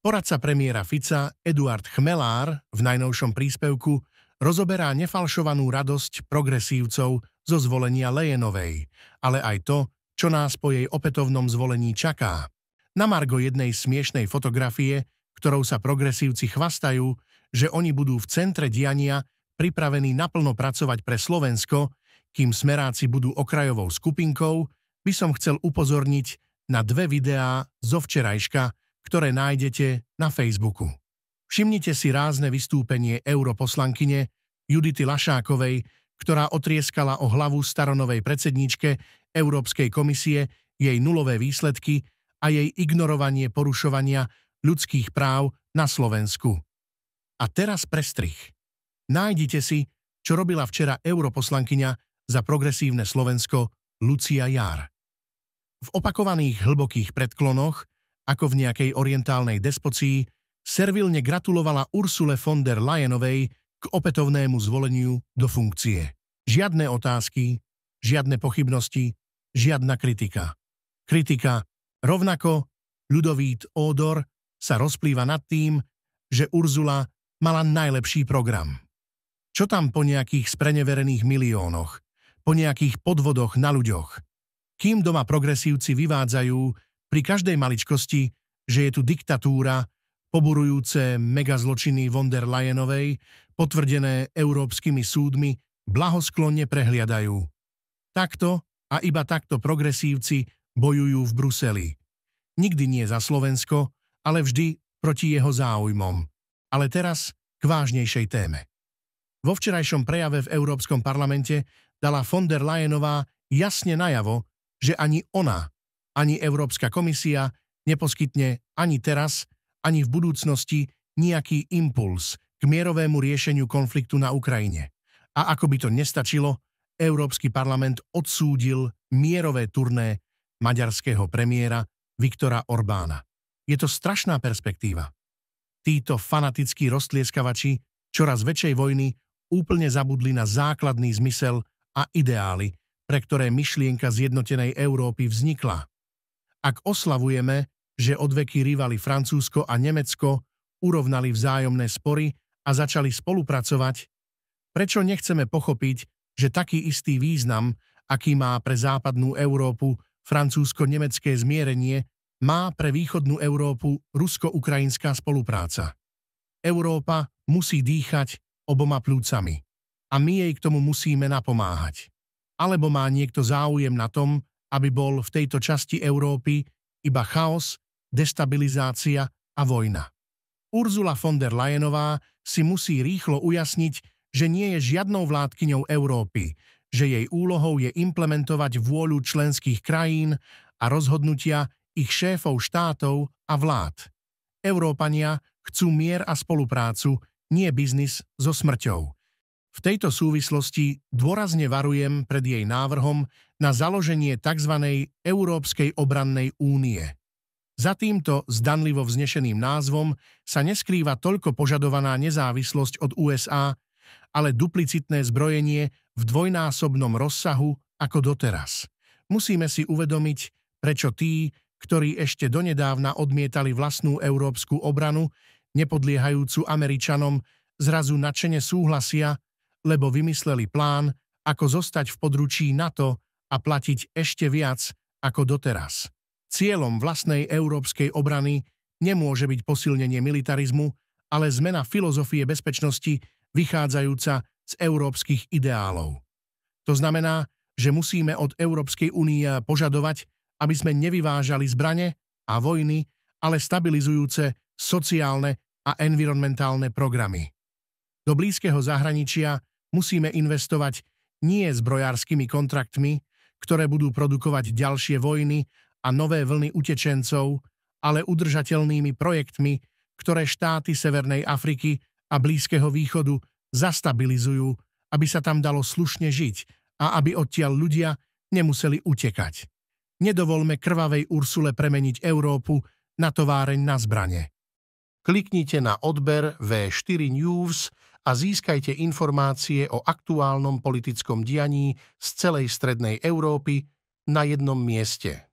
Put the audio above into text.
Poradca premiéra Fica Eduard Chmelár v najnovšom príspevku rozoberá nefalšovanú radosť progresívcov zo zvolenia Lejenovej, ale aj to, čo nás po jej opätovnom zvolení čaká. Na margo jednej smiešnej fotografie, ktorou sa progresívci chvastajú, že oni budú v centre diania pripravení naplno pracovať pre Slovensko, kým smeráci budú okrajovou skupinkou, by som chcel upozorniť na dve videá zo včerajška, ktoré nájdete na Facebooku. Všimnite si rázne vystúpenie europoslankyne Judity Lašákovej, ktorá otrieskala o hlavu staronovej predsedničke Európskej komisie jej nulové výsledky a jej ignorovanie porušovania ľudských práv na Slovensku. A teraz prestrich. Nájdite si, čo robila včera europoslankyňa za progresívne Slovensko Lucia Jár. V opakovaných hlbokých predklonoch ako v nejakej orientálnej despocii, servilne gratulovala Ursule von der Leyenovej k opätovnému zvoleniu do funkcie. Žiadne otázky, žiadne pochybnosti, žiadna kritika. Kritika, rovnako ľudovít Ódor sa rozplýva nad tým, že Urzula mala najlepší program. Čo tam po nejakých spreneverených miliónoch, po nejakých podvodoch na ľuďoch? Kým doma progresívci vyvádzajú pri každej maličkosti, že je tu diktatúra, poburujúce megazločiny von der Leyenovej, potvrdené európskymi súdmi, blahosklonne prehliadajú. Takto a iba takto progresívci bojujú v Bruseli. Nikdy nie za Slovensko, ale vždy proti jeho záujmom. Ale teraz k vážnejšej téme. Vo včerajšom prejave v Európskom parlamente dala von der Leyenová jasne najavo, že ani ona ani Európska komisia neposkytne ani teraz, ani v budúcnosti nejaký impuls k mierovému riešeniu konfliktu na Ukrajine. A ako by to nestačilo, Európsky parlament odsúdil mierové turné maďarského premiéra Viktora Orbána. Je to strašná perspektíva. Títo fanatickí roztlieskavači čoraz väčšej vojny úplne zabudli na základný zmysel a ideály, pre ktoré myšlienka zjednotenej Európy vznikla ak oslavujeme, že odveky rivali Francúzsko a Nemecko urovnali vzájomné spory a začali spolupracovať, prečo nechceme pochopiť, že taký istý význam, aký má pre západnú Európu francúzsko-nemecké zmierenie, má pre východnú Európu rusko-ukrajinská spolupráca. Európa musí dýchať oboma plúcami a my jej k tomu musíme napomáhať. Alebo má niekto záujem na tom, aby bol v tejto časti Európy iba chaos, destabilizácia a vojna. Urzula von der Leyenová si musí rýchlo ujasniť, že nie je žiadnou vládkyňou Európy, že jej úlohou je implementovať vôľu členských krajín a rozhodnutia ich šéfov štátov a vlád. Európania chcú mier a spoluprácu, nie biznis so smrťou. V tejto súvislosti dôrazne varujem pred jej návrhom na založenie tzv. Európskej obrannej únie. Za týmto zdanlivo vznešeným názvom sa neskrýva toľko požadovaná nezávislosť od USA, ale duplicitné zbrojenie v dvojnásobnom rozsahu ako doteraz. Musíme si uvedomiť, prečo tí, ktorí ešte donedávna odmietali vlastnú európsku obranu, nepodliehajúcu Američanom, zrazu nadšene súhlasia lebo vymysleli plán, ako zostať v područí NATO a platiť ešte viac ako doteraz. Cieľom vlastnej európskej obrany nemôže byť posilnenie militarizmu, ale zmena filozofie bezpečnosti vychádzajúca z európskych ideálov. To znamená, že musíme od Európskej únie požadovať, aby sme nevyvážali zbrane a vojny, ale stabilizujúce sociálne a environmentálne programy. Do blízkeho zahraničia musíme investovať nie zbrojárskymi kontraktmi, ktoré budú produkovať ďalšie vojny a nové vlny utečencov, ale udržateľnými projektmi, ktoré štáty Severnej Afriky a Blízkeho východu zastabilizujú, aby sa tam dalo slušne žiť a aby odtiaľ ľudia nemuseli utekať. Nedovolme krvavej Ursule premeniť Európu na továreň na zbranie. Kliknite na odber V4 News a získajte informácie o aktuálnom politickom dianí z celej Strednej Európy na jednom mieste.